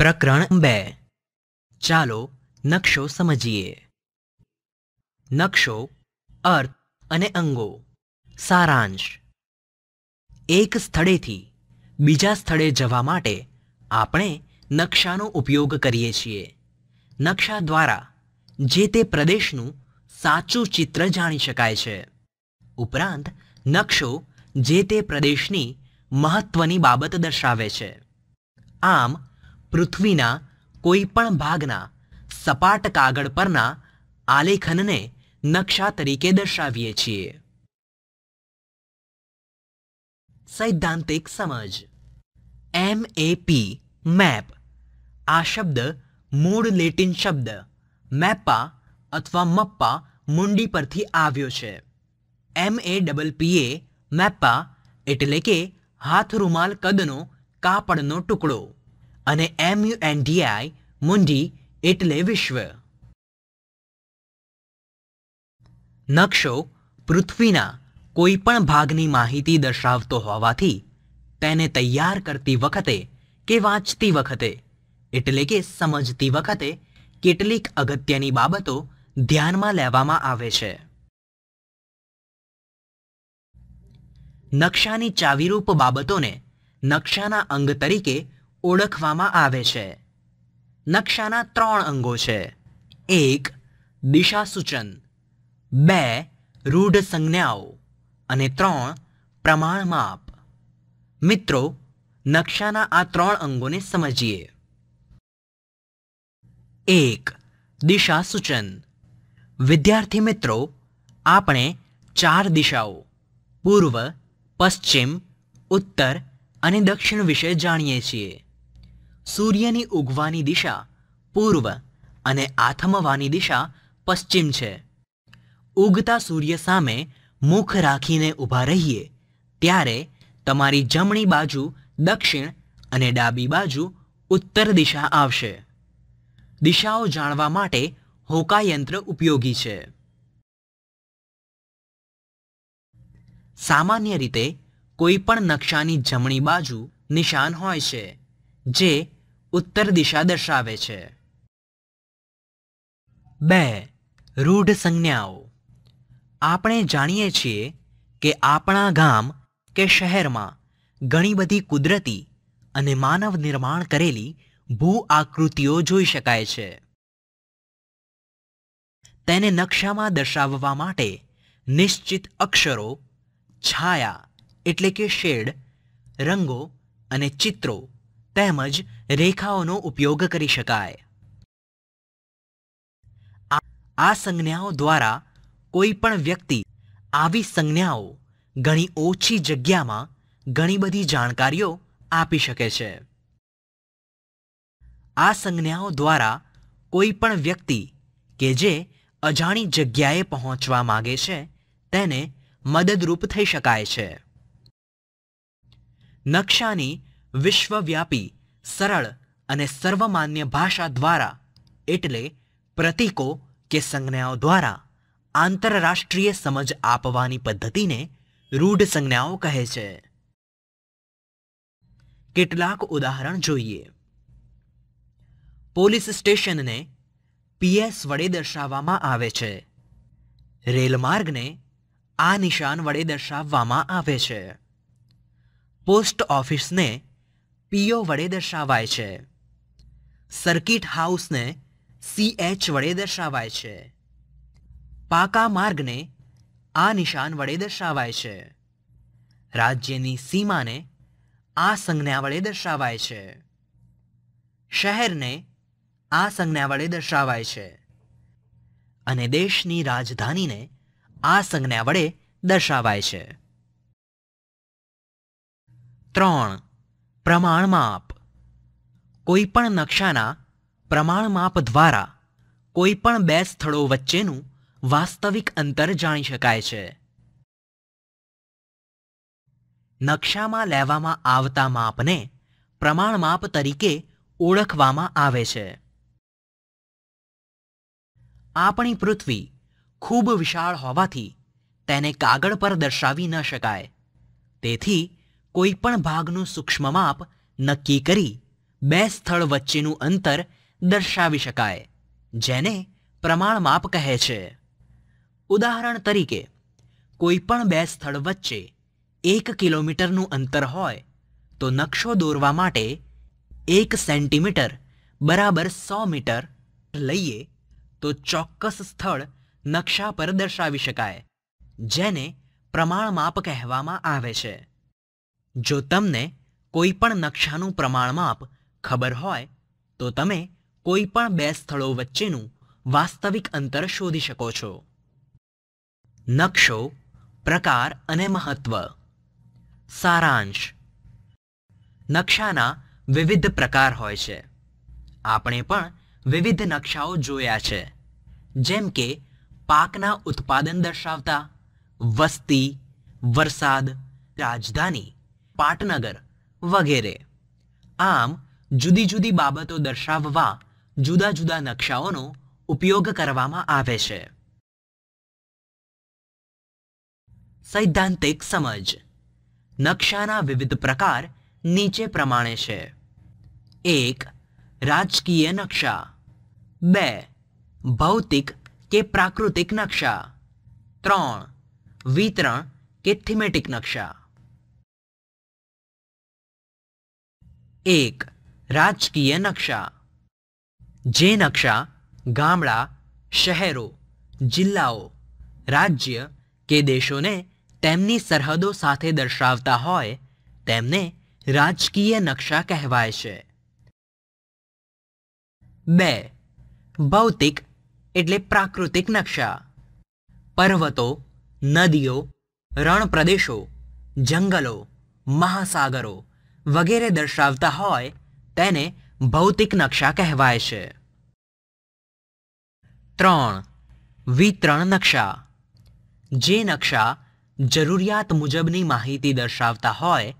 પ્રકરણ બે ચાલો નકશો સમજીએ નકશો અર્થ અને અંગો સારાંશ એક સ્થળેથી બીજા સ્થળે જવા માટે આપણે નકશાનો ઉપયોગ કરીએ છીએ નકશા દ્વારા જે તે પ્રદેશનું સાચું ચિત્ર જાણી શકાય છે ઉપરાંત નકશો જે તે પ્રદેશની મહત્વની બાબત દર્શાવે છે આમ પૃથ્વીના કોઈપણ ભાગના સપાટ કાગળ પરના આલેખનને નકશા તરીકે દર્શાવીએ છીએ સૈદ્ધાંતિક સમજ એમ એ પી મેપ આ શબ્દ મૂળ લેટિન શબ્દ મેપા અથવા મપ્પા મુંડી પરથી આવ્યો છે એમ એ ડબલ પી એ મેપા એટલે કે હાથ રૂમાલ કદનો કાપડનો ટુકડો અને એમ યુ એન ડીઆઈ મુંડી એટલે વિશ્વ નકશો પૃથ્વીના કોઈ પણ ભાગની માહિતી દર્શાવતો હોવાથી તેને તૈયાર કરતી વખતે કે વાંચતી વખતે એટલે કે સમજતી વખતે કેટલીક અગત્યની બાબતો ધ્યાનમાં લેવામાં આવે છે નકશાની ચાવીરૂપ બાબતોને નકશાના અંગ તરીકે ઓળખવામાં આવે છે નકશાના ત્રણ અંગો છે એક દિશાસૂચન બે રૂઢ સંજ્ઞાઓ અને ત્રણ પ્રમાણ માપ મિત્રો નકશાના આ ત્રણ અંગોને સમજીએ એક દિશાસૂચન વિદ્યાર્થી મિત્રો આપણે ચાર દિશાઓ પૂર્વ પશ્ચિમ ઉત્તર અને દક્ષિણ વિશે જાણીએ છીએ સૂર્યની ઉગવાની દિશા પૂર્વ અને આથમવાની દિશા પશ્ચિમ છે ઉગતા સૂર્ય સામે મુખ રાખીને ઊભા રહીએ ત્યારે તમારી જમણી બાજુ દક્ષિણ અને ડાબી બાજુ ઉત્તર દિશા આવશે દિશાઓ જાણવા માટે હોકાયંત્ર ઉપયોગી છે સામાન્ય રીતે કોઈ પણ નકશાની જમણી બાજુ નિશાન હોય છે જે ઉત્તર દિશા દર્શાવે છે બે રૂઢ સંજ્ઞાઓ આપણે જાણીએ છીએ કે આપણા ગામ કે શહેરમાં ઘણી બધી કુદરતી અને માનવ નિર્માણ કરેલી ભૂ આકૃતિઓ જોઈ શકાય છે તેને નકશામાં દર્શાવવા માટે નિશ્ચિત અક્ષરો છાયા એટલે કે શેડ રંગો અને ચિત્રો તેમજ રેખાઓનો ઉપયોગ કરી શકાય આ સંજ્ઞાઓ દ્વારા કોઈ પણ વ્યક્તિ આવી સંજ્ઞાઓ ઘણી ઓછી જગ્યામાં ઘણી બધી જાણકારીઓ આપી શકે છે આ સંજ્ઞાઓ દ્વારા કોઈ પણ વ્યક્તિ કે જે અજાણી જગ્યાએ પહોંચવા માગે છે તેને મદદરૂપ થઈ શકાય છે નકશાની વિશ્વવ્યાપી સરળ અને સર્વમાન્ય ભાષા દ્વારા એટલે પ્રતીકો કે સંજ્ઞાઓ દ્વારા આંતરરાષ્ટ્રીય સમજ આપવાની પદ્ધતિને રૂઢ સંજ્ઞાઓ કહે છે કેટલાક ઉદાહરણ જોઈએ પોલીસ સ્ટેશનને પીએસ વડે દર્શાવવામાં આવે છે રેલમાર્ગને આ નિશાન વડે દર્શાવવામાં આવે છે પોસ્ટ ઓફિસને પીઓ વડે દર્શાવાય છે સર્કિટ હાઉસને સીએચ વડે દર્શાવાય છે પાકા માર્ગને આ નિશાન વડે દર્શાવાય છે રાજ્યની સીમાને આ સંજ્ઞા વડે દર્શાવાય છે શહેરને આ સંજ્ઞા વડે દર્શાવાય છે અને દેશની રાજધાનીને આ સંજ્ઞા વડે દર્શાવાય છે ત્રણ પ્રમાણ માપ કોઈપણ નકશાના પ્રમાણ માપ દ્વારા કોઈપણ બે સ્થળો વચ્ચેનું વાસ્તવિક અંતર જાણી શકાય છે નકશામાં લેવામાં આવતા માપને પ્રમાણ માપ તરીકે ઓળખવામાં આવે છે આપણી પૃથ્વી ખૂબ વિશાળ હોવાથી તેને કાગળ પર દર્શાવી ન શકાય તેથી કોઈપણ ભાગનું સૂક્ષ્મ માપ નક્કી કરી બે સ્થળ વચ્ચેનું અંતર દર્શાવી શકાય જેને પ્રમાણ માપ કહે છે ઉદાહરણ તરીકે કોઈપણ બે સ્થળ વચ્ચે એક કિલોમીટરનું અંતર હોય તો નકશો દોરવા માટે એક સેન્ટીમીટર બરાબર સો મીટર લઈએ તો ચોક્કસ સ્થળ નકશા પર દર્શાવી શકાય જેને પ્રમાણ માપ કહેવામાં આવે છે જો તમને કોઈ પણ નકશાનું પ્રમાણ માપ ખબર હોય તો તમે કોઈ પણ બે સ્થળો વચ્ચેનું વાસ્તવિક અંતર શોધી શકો છો નકશો પ્રકાર અને મહત્વ સારાંશ નકશાના વિવિધ પ્રકાર હોય છે આપણે પણ વિવિધ નકશાઓ જોયા છે જેમ કે પાકના ઉત્પાદન દર્શાવતા વસ્તી વરસાદ રાજધાની પાટનગર વગેરે આમ જુદી જુદી બાબતો દર્શાવવા જુદા જુદા નકશાઓનો ઉપયોગ કરવામાં આવે છે સૈદ્ધાંતિક સમજ નકશાના વિવિધ પ્રકાર નીચે પ્રમાણે છે એક રાજકીય નકશા બે ભૌતિક કે પ્રાકૃતિક નકશા ત્રણ વિતરણ કે થિમેટિક નકશા એક રાજકીય નકશા જે નકશા ગામડા શહેરો જિલ્લાઓ રાજ્ય કે દેશોને તેમની સરહદો સાથે દર્શાવતા હોય તેમને રાજકીય નકશા કહેવાય છે બે ભૌતિક એટલે પ્રાકૃતિક નકશા પર્વતો નદીઓ રણપ્રદેશો જંગલો મહાસાગરો વગેરે દર્શાવતા હોય તેને ભૌતિક નકશા કહેવાય છે ત્રણ વિતરણ નકશા જે નકશા જરૂરિયાત મુજબની માહિતી દર્શાવતા હોય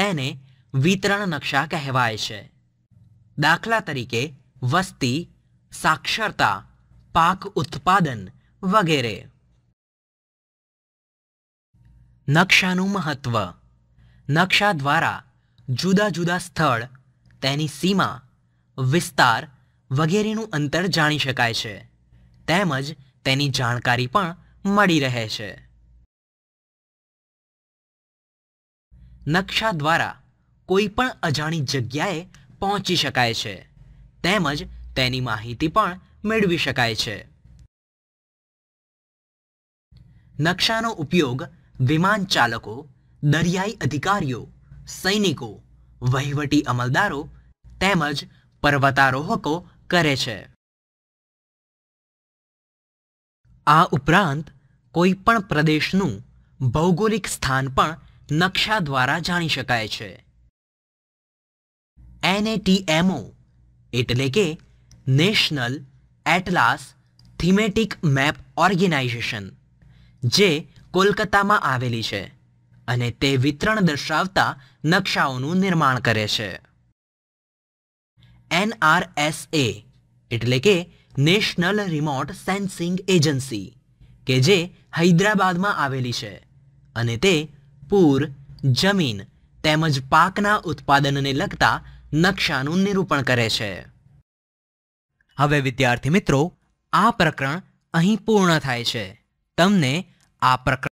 તેને વિતરણ નકશા કહેવાય છે દાખલા તરીકે વસ્તી સાક્ષરતા પાક ઉત્પાદન વગેરે નકશાનું મહત્વ નકશા દ્વારા જુદા જુદા સ્થળ તેની સીમા વિસ્તાર વગેરેનું અંતર જાણી શકાય છે તેમજ તેની જાણકારી પણ મળી રહે છે નકશા દ્વારા કોઈ પણ અજાણી જગ્યાએ પહોંચી શકાય છે તેમજ તેની માહિતી પણ મેળવી શકાય છે નકશાનો ઉપયોગ વિમાન ચાલકો દરિયાઈ અધિકારીઓ સૈનિકો વહીવટી અમલદારો તેમજ પર્વતારોહકો કરે છે આ ઉપરાંત કોઈપણ પ્રદેશનું ભૌગોલિક સ્થાન પણ નકશા દ્વારા જાણી શકાય છે એનએટીએમઓ એટલે કે national atlas thematic map organisation જે કોલકાતામાં આવેલી છે અને તે વિતરણ દર્શાવતા નકશાઓનું નિર્માણ કરે છે એનઆરએસએ એટલે કે નેશનલ રિમોટ સેન્સિંગ એજન્સી કે જે હૈદરાબાદમાં આવેલી છે અને તે પૂર જમીન તેમજ પાકના ઉત્પાદનને લગતા નકશાનું નિરૂપણ કરે છે હવે વિદ્યાર્થી મિત્રો આ પ્રકરણ અહીં પૂર્ણ થાય છે તમને આ પ્રકરણ